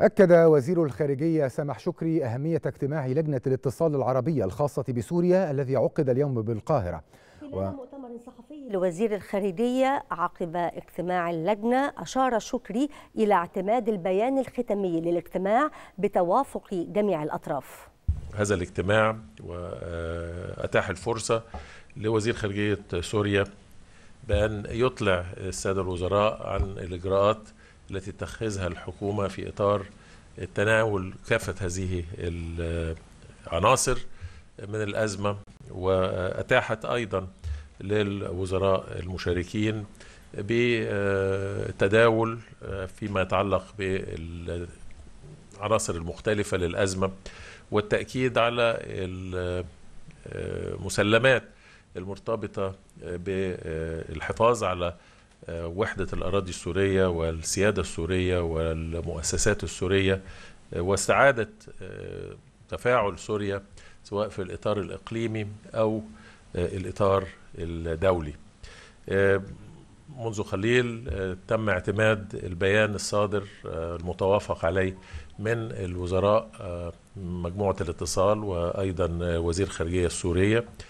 أكد وزير الخارجية سامح شكري أهمية اجتماع لجنة الاتصال العربية الخاصة بسوريا الذي عقد اليوم بالقاهرة و... مؤتمر صحفي لوزير الخارجية عقب اجتماع اللجنة أشار شكري إلى اعتماد البيان الختامي للاجتماع بتوافق جميع الأطراف هذا الاجتماع وأتاح آه، الفرصة لوزير خارجية سوريا بأن يطلع السادة الوزراء عن الإجراءات التي تتخذها الحكومة في إطار التناول كافة هذه العناصر من الأزمة وأتاحت أيضا للوزراء المشاركين بتداول فيما يتعلق بالعناصر المختلفة للأزمة والتأكيد على المسلمات المرتبطه آه، بالحفاظ على آه، وحده الاراضي السوريه والسياده السوريه والمؤسسات السوريه آه، واستعاده تفاعل سوريا سواء في الاطار الاقليمي او الاطار الدولي. منذ قليل تم اعتماد البيان الصادر المتوافق عليه من الوزراء مجموعه الاتصال وايضا وزير خارجية السوريه